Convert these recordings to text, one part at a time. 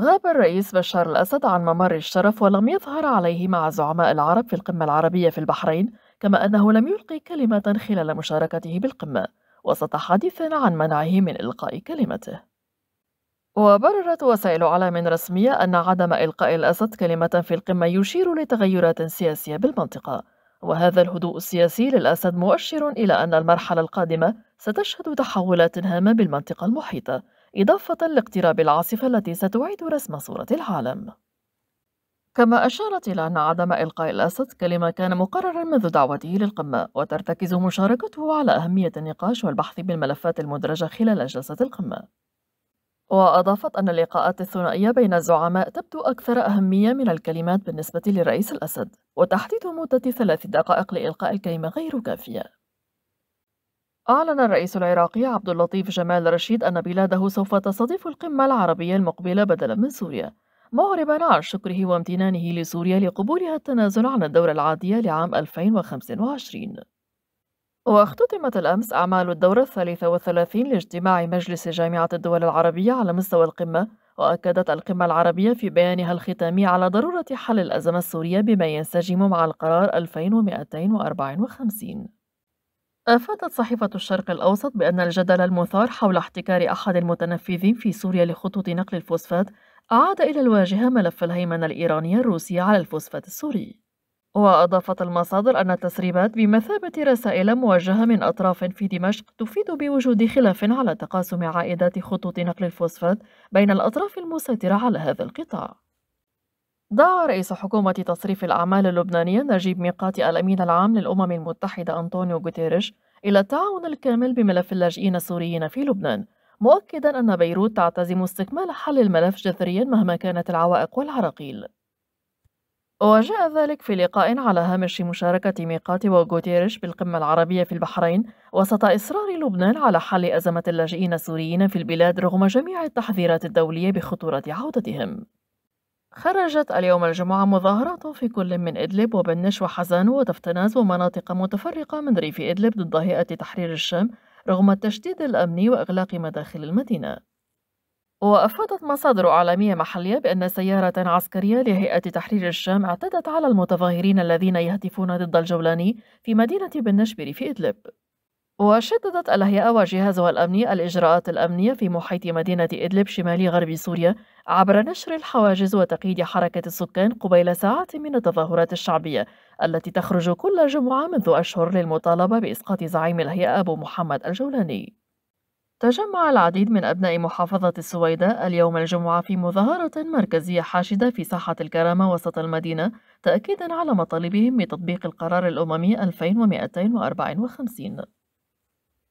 غاب الرئيس بشار الأسد عن ممر الشرف ولم يظهر عليه مع زعماء العرب في القمة العربية في البحرين كما أنه لم يلقي كلمة خلال مشاركته بالقمة وسط حديث عن منعه من إلقاء كلمته وبررت وسائل أعلام رسمية أن عدم إلقاء الأسد كلمة في القمة يشير لتغيرات سياسية بالمنطقة وهذا الهدوء السياسي للأسد مؤشر إلى أن المرحلة القادمة ستشهد تحولات هامة بالمنطقة المحيطة إضافة لاقتراب العاصفة التي ستعيد رسم صورة العالم كما أشارت إلى أن عدم إلقاء الأسد كلمة كان مقررا منذ دعوته للقمة وترتكز مشاركته على أهمية النقاش والبحث بالملفات المدرجة خلال جلسة القمة وأضافت أن اللقاءات الثنائية بين الزعماء تبدو أكثر أهمية من الكلمات بالنسبة للرئيس الأسد وتحديد مدة ثلاث دقائق لإلقاء الكلمة غير كافية أعلن الرئيس العراقي عبد اللطيف جمال رشيد أن بلاده سوف تستضيف القمة العربية المقبلة بدلا من سوريا معربا عن شكره وامتنانه لسوريا لقبولها التنازل عن الدورة العادية لعام 2025 واختتمت الأمس أعمال الدورة الثالثة والثلاثين لاجتماع مجلس جامعة الدول العربية على مستوى القمة وأكدت القمة العربية في بيانها الختامي على ضرورة حل الأزمة السورية بما ينسجم مع القرار 2254 أفادت صحيفة الشرق الأوسط بأن الجدل المثار حول احتكار أحد المتنفذين في سوريا لخطوط نقل الفوسفات أعاد إلى الواجهة ملف الهيمنة الإيرانية الروسية على الفوسفات السوري وأضافت المصادر أن التسريبات بمثابة رسائل موجهة من أطراف في دمشق تفيد بوجود خلاف على تقاسم عائدات خطوط نقل الفوسفات بين الأطراف المسيطرة على هذا القطاع دعا رئيس حكومة تصريف الأعمال اللبنانية نجيب ميقاتي الأمين العام للأمم المتحدة أنطونيو غوتيريش إلى التعاون الكامل بملف اللاجئين السوريين في لبنان مؤكدا أن بيروت تعتزم استكمال حل الملف جذريا مهما كانت العوائق والعراقيل وجاء ذلك في لقاء على هامش مشاركة ميقاتي وغوتيريش بالقمة العربية في البحرين وسط إصرار لبنان على حل أزمة اللاجئين السوريين في البلاد رغم جميع التحذيرات الدولية بخطورة عودتهم خرجت اليوم الجمعة مظاهرات في كل من إدلب وبنش وحزان وتفتناز ومناطق متفرقة من ريف إدلب ضد هيئة تحرير الشام رغم التشديد الأمني وإغلاق مداخل المدينة وأفادت مصادر أعلامية محلية بأن سيارة عسكرية لهيئة تحرير الشام اعتدت على المتظاهرين الذين يهتفون ضد الجولاني في مدينة بنش بريف إدلب وشددت الهيئة وجهازها الأمني الإجراءات الأمنية في محيط مدينة إدلب شمال غرب سوريا عبر نشر الحواجز وتقييد حركة السكان قبيل ساعات من التظاهرات الشعبية التي تخرج كل جمعة منذ أشهر للمطالبة بإسقاط زعيم الهيئة أبو محمد الجولاني. تجمع العديد من أبناء محافظة السويداء اليوم الجمعة في مظاهرة مركزية حاشدة في ساحة الكرامة وسط المدينة تأكيدا على مطالبهم بتطبيق القرار الأممي 2254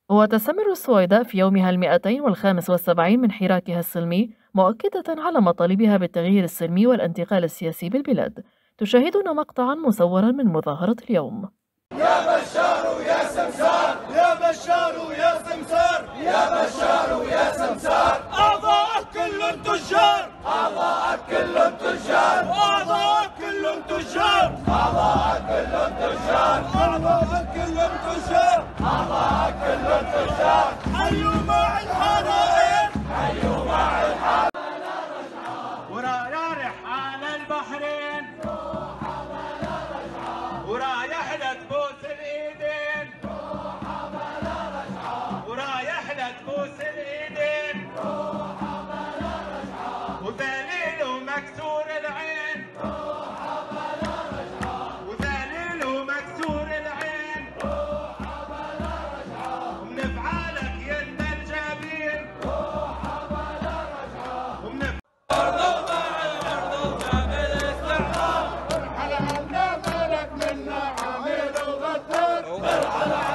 وتستمر السويداء في يومها المئتين والخامس والسبعين من حراكها السلمي مؤكدة على مطالبها بالتغيير السلمي والانتقال السياسي بالبلاد تشاهدون مقطعا مصورا من مظاهرة اليوم يا بشار يا سمسار يا بشار يا سمسار يا بشار يا سمسار أعضاء كل تجار أعضاء كل تجار أعضاء كل تجار أعضاء كل تجار أعضاء كل تجار البحرين ورايح لتبوس الإيدين بلا رجعة ورايح لتبوس الإيدين 干啥呢